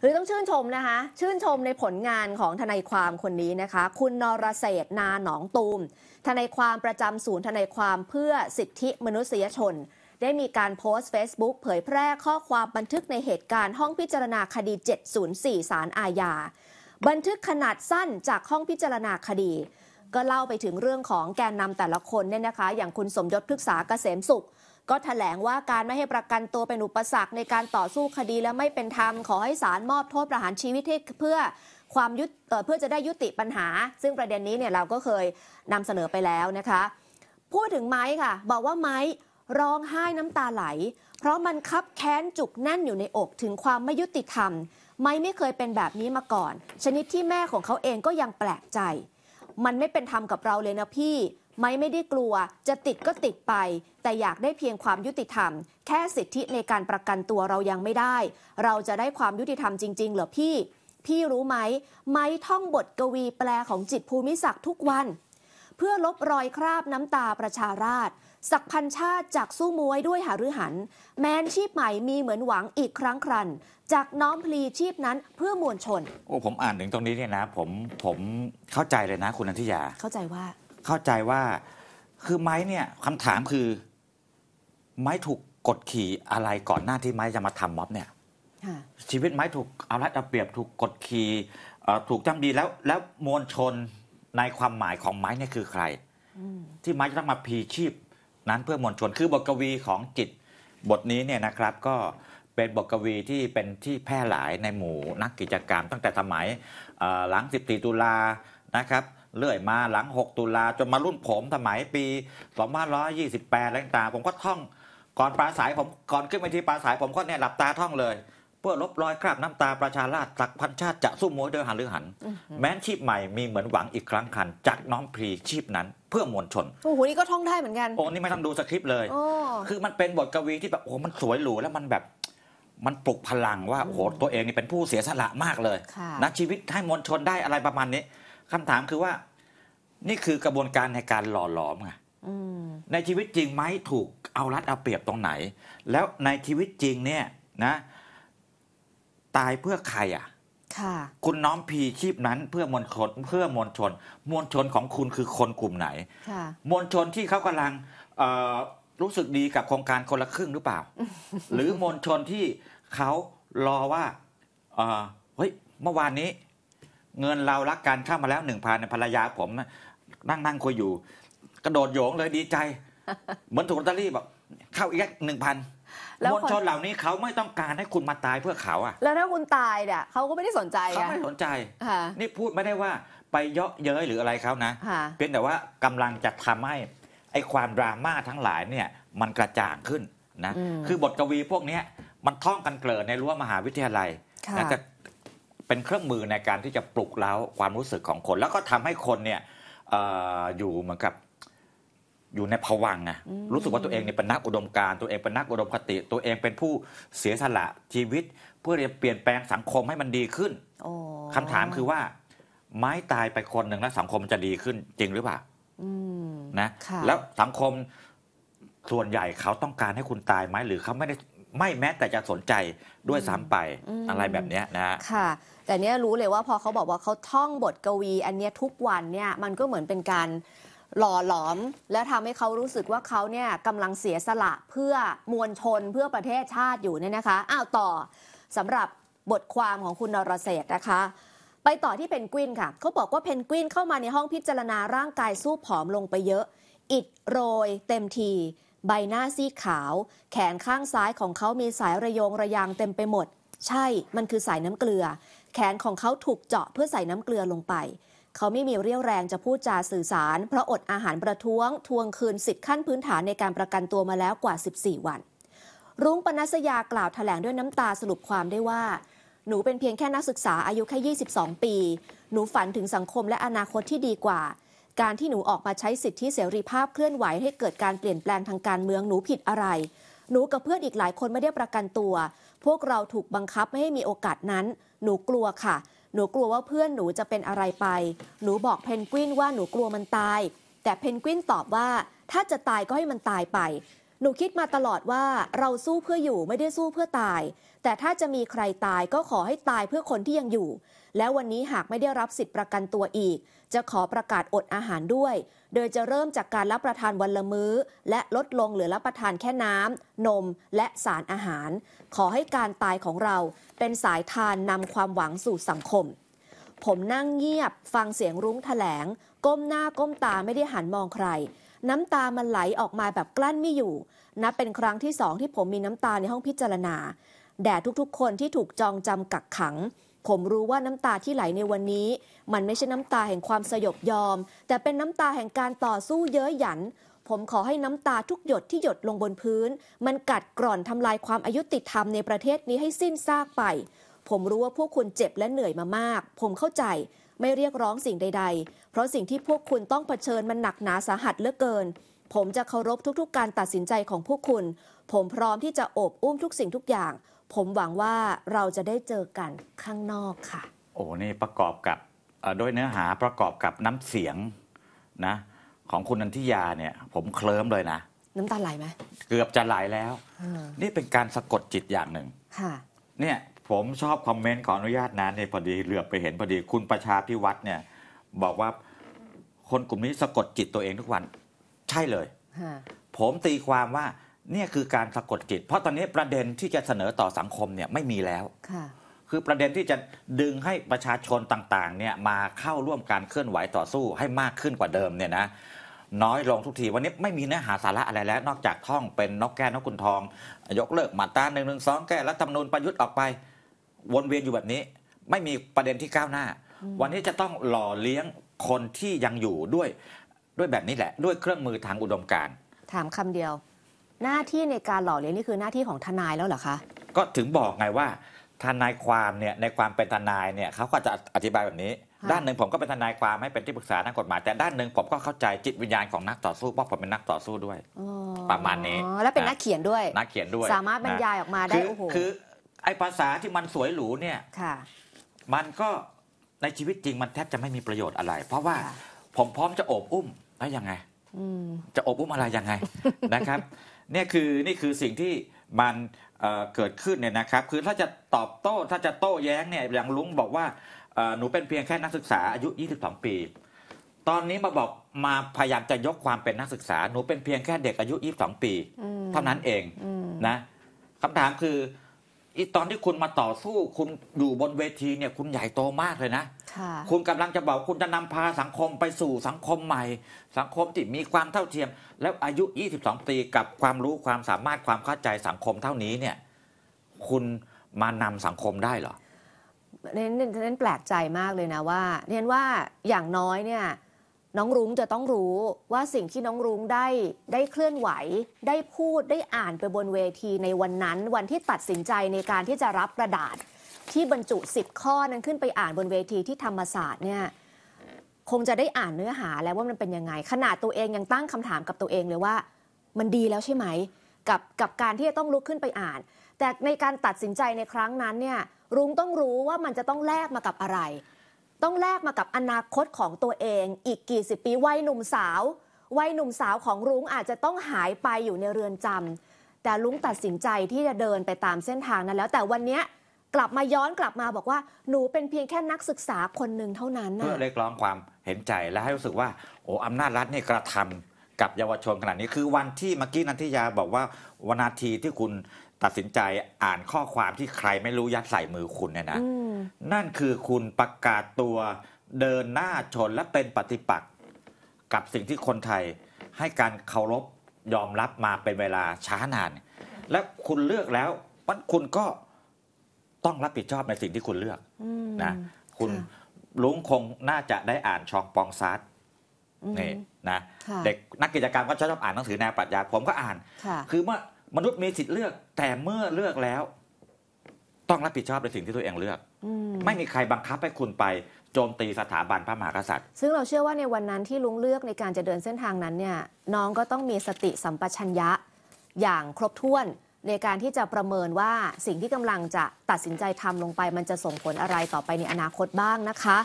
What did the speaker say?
หรือต้องชื่นชมนะคะ ชื่นชมในผลงานของทนายความคนนี้นะคะ คุณนรเศษนาหนองตูม ทนายความประจำศูนย์ทนายความเพื่อสิทธิมนุษยชน ได้มีการโพสต์ Facebook เผยแพร่ข้อความบันทึกในเหตุการณ์ห้องพิจารณาคดี 704 สารอาญาบันทึกขนาดสั้นจากห้องพิจารณาคดี ก็เล่าไปถึงเรื่องของแกนนำแต่ละคนเนี่ยนะคะอย่างคุณสมยศพฤกษาเกษมสุขก็ถแถลงว่าการไม่ให้ประกันตัวเป็นอุปสรรคในการต่อสู้คดีและไม่เป็นธรรมขอให้ศาลมอบโทษประหารชีวิต เพื่อความยุติเพื่อจะได้ยุติปัญหา ซึ่งประเด็นนี้เนี่ยเราก็เคยนำเสนอไปแล้วนะคะ พูดถึงไม้ค่ะ บอกว่าไม้ร้องไห้น้ำตาไหล เพราะมันคับแค้นจุกแน่นอยู่ในอกถึงความไม่ยุติธรรม ไม้ไม่เคยเป็นแบบนี้มาก่อน ชนิดที่แม่ของเขาเองก็ยังแปลกใจ มันไม่เป็นธรรมกับเราเลยนะพี่ไม่ไม่ได้กลัว จะติดก็ติดไป แต่อยากได้เพียงความยุติธรรม แค่สิทธิในการประกันตัวเรายังไม่ได้ เราจะได้ความยุติธรรมจริงๆเหรอพี่ พี่รู้ไหมไม้ท่องบทกวีแปลของจิตภูมิศักดิ์ทุกวัน เพื่อลบรอยคราบน้ำตาประชาราชศักพันชาติจากสู้มวยด้วยหารือหันแมนชีพใหม่มีเหมือนหวังอีกครั้งครันจากน้อมพลีชีพนั้นเพื่อมวลชน โอ้ผมอ่านถึงตรงนี้เนี่ยนะผมผมเข้าใจเลยนะ คุณนันทิยา เข้าใจว่าเข้าใจว่าคือไม้เนี่ยคำถามคือไม้ถูกกดขี่อะไรก่อนหน้าที่ไม้จะมาทำม็อบเนี่ยชีวิตไม้ถูกเอาละเอาเปรียบ ถูกกดขี่ถูกจ้ำดีแล้ว แล้วมวลชนในความหมายของไม้เนี่ยคือใครที่ไม้จะต้องมาพีชีพ นั้นเพื่อมวลชนคือบทกวีของจิตบทนี้เนี่ยนะครับ ก็เป็นบทกวีที่เป็นที่แพร่หลายในหมู่นักกิจกรรมตั้งแต่สมัยหลังส14ตุลานะครับเรื่อยมาหลัง6 ตุลาจนมารุ่นผมสมัยปี2528อะไรต่างผมก็ท่อง ก่อนปราศัยผมก่อนขึ้นไปที่ปราศัยผมก็เนี่ยหลับตาท่องเลย เพื่อลบรอยคราบน้ำตาประชาราชตักพันชาติจะสู้มวยเดยหันหรือหัน แม้นชีพใหม่มีเหมือนหวังอีกครั้งคันจากน้องพรีชีพนั้น เพื่อมวลชนโอ้โหนี่ก็ท่องได้เหมือนกันโอ้นี่ไม่ต้องดูสคริปต์เลยคือมันเป็นบทกวีที่แบบโอ้มันสวยหรูแล้วมันแบบ มันปลุกพลังว่าโอ้โหตัวเองนี่เป็นผู้เสียสละมากเลยนะชีวิตให้มวลชนได้อะไรประมาณนี้คำถามคือว่า นี่คือกระบวนการในการหล่อหลอมไงในชีวิตจริงไหมถูกเอารัดเอาเปรียบตรงไหน แล้วในชีวิตจริงเนี่ย นะ ตายเพื่อใครอ่ะ ค่ะ คุณน้อมพีชีพนั้นเพื่อมวลชนเพื่อมวลชน มวลชนของคุณคือคนกลุ่มไหนมวลชนที่เขากำลังรู้สึกดีกับโครงการคนละครึ่งหรือเปล่าหรือมวลชนที่เขารอว่าเฮ้ย เมื่อวานนี้เงินเรารักกันเข้ามาแล้วหนึ่งพันภรรยาผมนั่งนั่งคุยอยู่ กระโดดโยงเลยดีใจ เหมือนถูกลอตเตอรี่บอกเข้าอีกหนึ่งพันมวลชนเหล่านี้เขาไม่ต้องการให้คุณมาตายเพื่อเขาอ่ะ แล้วถ้าคุณตายเนี่ยเขาก็ไม่ได้สนใจเขาไม่สนใจ นี่พูดไม่ได้ว่าไปเยาะเย้ยหรืออะไรเขานะเพียงแต่ว่ากำลังจะทำให้ไอ้ความดราม่าทั้งหลายเนี่ยมันกระจ่างขึ้นนะคือบทกวีพวกนี้มันท่องกันเกลิดในรั้วมหาวิทยาลัยนะแต่เป็นเครื่องมือในการที่จะปลุกเล้าความรู้สึกของคน แล้วก็ทำให้คนเนี่ยออยู่เหมือนกับอยู่ในผวังไะรู้สึกว่าตัวเองเนี่ยเป็นนัก อุดมการตัวเองเป็นนักอุดมคติ ตัวเองเป็นผู้เสียสละชีวิตเพื่อเปลี่ยนแปลงสังคมให้มันดีขึ้นคำถามคือว่าไม้ตายไปคนหนึ่งแล้วสังคมมันจะดีขึ้นจริงหรือเปล่านะแล้วสังคมส่วนใหญ่เขาต้องการให้คุณตายไหมหรือเขาไม่ได้ไม่แม้แต่จะสนใจด้วยซ้ำไปอะไรแบบนี้นะค่ะ แต่เนี้ยรู้เลยว่าพอเขาบอกว่าเขาท่องบทกวี อันเนี้ยทุกวันเนี่ยมันก็เหมือนเป็นการหล่อหลอม และทำให้เขารู้สึกว่าเขาเนี่ยกำลังเสียสละเพื่อมวลชนเพื่อประเทศชาติอยู่เนี่ยนะคะอ้าวต่อสำหรับบทความของคุณนรเศษนะคะ ไปต่อที่เพนกวินค่ะ เขาบอกว่าเพนกวินเข้ามาในห้องพิจารณาร่างกายสู้ผอมลงไปเยอะ อิดโรย เต็มทีใบหน้าซีขาว แขนข้างซ้ายของเขามีสายระยงระยางเต็มไปหมด ใช่ มันคือสายน้ำเกลือ แขนของเขาถูกเจาะเพื่อใส่น้ำเกลือลงไป เขาไม่มีเรี่ยวแรงจะพูดจาสื่อสาร เพราะอดอาหารประท้วง ทวงคืนสิทธิขั้นพื้นฐานในการประกันตัวมาแล้วกว่า 14 วัน รุ้งปนัสยากล่าวถแถลงด้วยน้ำตาสรุปความได้ว่า หนูเป็นเพียงแค่นักศึกษาอายุแค่22 ปี หนูฝันถึงสังคมและอนาคตที่ดีกว่าการที่หนูออกมาใช้สิทธิเสรีภาพเคลื่อนไหวให้เกิดการเปลี่ยนแปลงทางการเมืองหนูผิดอะไร หนูกับเพื่อนอีกหลายคนไม่ได้ประกันตัว พวกเราถูกบังคับไม่ให้มีโอกาสนั้น หนูกลัวค่ะ หนูกลัวว่าเพื่อนหนูจะเป็นอะไรไป หนูบอกเพนกวินว่าหนูกลัวมันตาย แต่เพนกวินตอบว่า ถ้าจะตายก็ให้มันตายไป หนูคิดมาตลอดว่าเราสู้เพื่ออยู่ไม่ได้สู้เพื่อตาย แต่ถ้าจะมีใครตายก็ขอให้ตายเพื่อคนที่ยังอยู่และวันนี้หากไม่ได้รับสิทธิประกันตัวอีก จะขอประกาศอดอาหารด้วย โดยจะเริ่มจากการรับประทานวันละมื้อ และลดลงเหลือรับประทานแค่น้ำ นมและสารอาหาร ขอให้การตายของเรา เป็นสายทานนำความหวังสู่สังคม ผมนั่งเงียบ ฟังเสียงรุ้งแถลง ก้มหน้าก้มตาไม่ได้หันมองใคร น้ำตามันไหลออกมาแบบกลั้นไม่อยู่ นับเป็นครั้งที่สองที่ผมมีน้ำตาในห้องพิจารณาแด่ทุกๆ คนที่ถูกจองจำกักขังผมรู้ว่าน้ำตาที่ไหลในวันนี้มันไม่ใช่น้ำตาแห่งความสยบยอม แต่เป็นน้ำตาแห่งการต่อสู้เย้ยหยัน ผมขอให้น้ำตาทุกหยดที่หยดลงบนพื้น มันกัดกร่อนทำลายความอายุติธรรมในประเทศนี้ให้สิ้นซากไป ผมรู้ว่าพวกคุณเจ็บและเหนื่อยมามาก ผมเข้าใจไม่เรียกร้องสิ่งใดๆ เพราะสิ่งที่พวกคุณต้องเผชิญมันหนักหนาสาหัสเหลือเกิน ผมจะเคารพทุกๆการตัดสินใจของพวกคุณ ผมพร้อมที่จะโอบอุ้มทุกสิ่งทุกอย่างผมหวังว่าเราจะได้เจอกันข้างนอกค่ะ โอ้นี่ประกอบกับด้วยเนื้อหาประกอบกับน้ำเสียงนะ ของคุณนันทิยาเนี่ย ผมเคลิ้มเลยนะ น้ำตาไหลไหม เกือบจะไหลแล้วนี่เป็นการสะกดจิตอย่างหนึ่งเนี่ย ผมชอบคอมเมนต์ขออนุญาตนะเนี่ยพอดีเหลือบไปเห็นพอดีคุณประชาพิวัตรเนี่ย บอกว่าคนกลุ่มนี้สะกดจิตตัวเองทุกวัน ใช่เลยผมตีความว่านี่ยคือการสะกดจิตเพราะตอนนี้ประเด็นที่จะเสนอต่อสังคมเนี่ยไม่มีแล้วค่ะคือประเด็นที่จะดึงให้ประชาชนต่างๆเนี่ยมาเข้าร่วมการเคลื่อนไหวต่อสู้ให้มากขึ้นกว่าเดิมเนี่ยนะน้อยลงทุกทีวันนี้ไม่มีเนื้อหาสาระอะไรแล้วนอกจากท่องเป็นนกแก้วนกคุณทองยกเลิกมาตราหนึ่งหนึ่งสองแก้รัฐธรรมนูญประยุทธ์ออกไป วนเวียนอยู่แบบนี้ไม่มีประเด็นที่ก้าวหน้า วันนี้จะต้องหล่อเลี้ยงคนที่ยังอยู่ด้วยด้วยแบบนี้แหละด้วยเครื่องมือทางอุดมการณ์ ถามคำเดียวหน้าที่ในการหล่อเลี้ยงนี่คือหน้าที่ของทนายแล้วเหรอคะก็ถึงบอกไงว่าทนายความเนี่ยในความเป็นทนายเนี่ยเขาก็จะอธิบายแบบนี้ ด้านหนึ่งผมก็เป็นทนายความให้เป็นที่ปรึกษาทางกฎหมาย แต่ด้านหนึ่งผมก็เข้าใจจิตวิญญาณของนักต่อสู้เพราะผมเป็นนักต่อสู้ด้วยประมาณนี้แล้วเป็นนักเขียนด้วยนักเขียนด้วยสามารถบรรยายออกมาได้โอ้โหคือ ไอภาษาที่มันสวยหรูเนี่ยมันก็ในชีวิตจริงมันแทบจะไม่มีประโยชน์อะไร เพราะว่าผมพร้อมจะโอบอุ้มแล้วยังไงจะโอบอุ้มอะไรยังไง นะครับเนี่ยคือนี่คือสิ่งที่มันเกิดขึ้นเนี่ยนะครับคือถ้าจะตอบโต้ถ้าจะโต้แย้งเนี่ยอย่างลุงบอกว่าหนูเป็นเพียงแค่นักศึกษา อายุ 22 ปี ตอนนี้มาบอกมาพยายามจะยกความเป็นนักศึกษา หนูเป็นเพียงแค่เด็กอายุ 22 ปี เท่านั้นเองนะคำถามคืออีตอนที่คุณมาต่อสู้คุณอยู่บนเวทีเนี่ยคุณใหญ่โตมากเลยนะ ค่ะ คุณกำลังจะบอกคุณจะนำพาสังคมไปสู่สังคมใหม่ สังคมที่มีความเท่าเทียม แล้วอายุ 22ปีกับความรู้ความสามารถความเข้าใจสังคมเท่านี้เนี่ยคุณมานำสังคมได้เหรอเน้นเน้นแปลกใจมากเลยนะว่าเน้นว่าอย่างน้อยเนี่ยน้องรุ้งจะต้องรู้ว่าสิ่งที่น้องรุ้งได้ได้เคลื่อนไหวได้พูดได้อ่านไปบนเวทีในวันนั้น วันที่ตัดสินใจในการที่จะรับกระดาษ ที่บรรจุสิบข้อนั้นขึ้นไปอ่านบนเวทีที่ธรรมศาสตร์เนี่ยคงจะได้อ่านเนื้อหาแล้วว่ามันเป็นยังไง ขนาดตัวเองยังตั้งคำถามกับตัวเองเลยว่า มันดีแล้วใช่ไหม กับกับการที่จะต้องลุกขึ้นไปอ่าน แต่ในการตัดสินใจในครั้งนั้นเนี่ยรุ้งต้องรู้ว่ามันจะต้องแลกมากับอะไรต้องแลกมากับอนาคตของตัวเอง อีกกี่สิบปีวัยหนุ่มสาววัยหนุ่มสาวของรุ้งอาจจะต้องหายไปอยู่ในเรือนจำ แต่ลุงตัดสินใจที่จะเดินไปตามเส้นทางนั้นแล้ว แต่วันนี้กลับมาย้อนกลับมาบอกว่าหนูเป็นเพียงแค่นักศึกษาคนหนึ่งเท่านั้นนะเพื่อเรียกร้องความเห็นใจและให้รู้สึกว่า โอ้อำนาจรัฐนี่กระทำกับเยาวชนขนาดนี้คือวันที่เมื่อกี้นันทิยาบอกว่าวันนาทีที่คุณตัดสินใจอ่านข้อความที่ใครไม่รู้ยัดใส่มือคุณเนี่ยนะ นั่นคือคุณประกาศตัวเดินหน้าชนและเป็นปฏิปักษ์ กับสิ่งที่คนไทย ให้การเคารพยอมรับมาเป็นเวลาช้านาน และคุณเลือกแล้ววันคุณก็ต้องรับผิดชอบในสิ่งที่คุณเลือกนะคุณลุงคงน่าจะได้อ่านชองปองซัดนี่นะ เด็กนักกิจกรรมก็ชอบอ่านหนังสือแนวปรัชญาผมก็อ่าน คือเมื่อมนุษย์มีสิทธิ์เลือก แต่เมื่อเลือกแล้ว ต้องรับผิดชอบในสิ่งที่ตัวเองเลือกอมไม่มีใครบังคับให้คุณไป โจมตีสถาบันพระมหากษัตริย์ ซึ่งเราเชื่อว่าในวันนั้นที่ลุงเลือกในการจะเดินเส้นทางนั้นเนี่ยน้องก็ต้องมีสติสัมปชัญญะอย่างครบถ้วนในการที่จะประเมินว่าสิ่งที่กำลังจะตัดสินใจทำลงไป มันจะส่งผลอะไรต่อไปในอนาคตบ้างนะคะ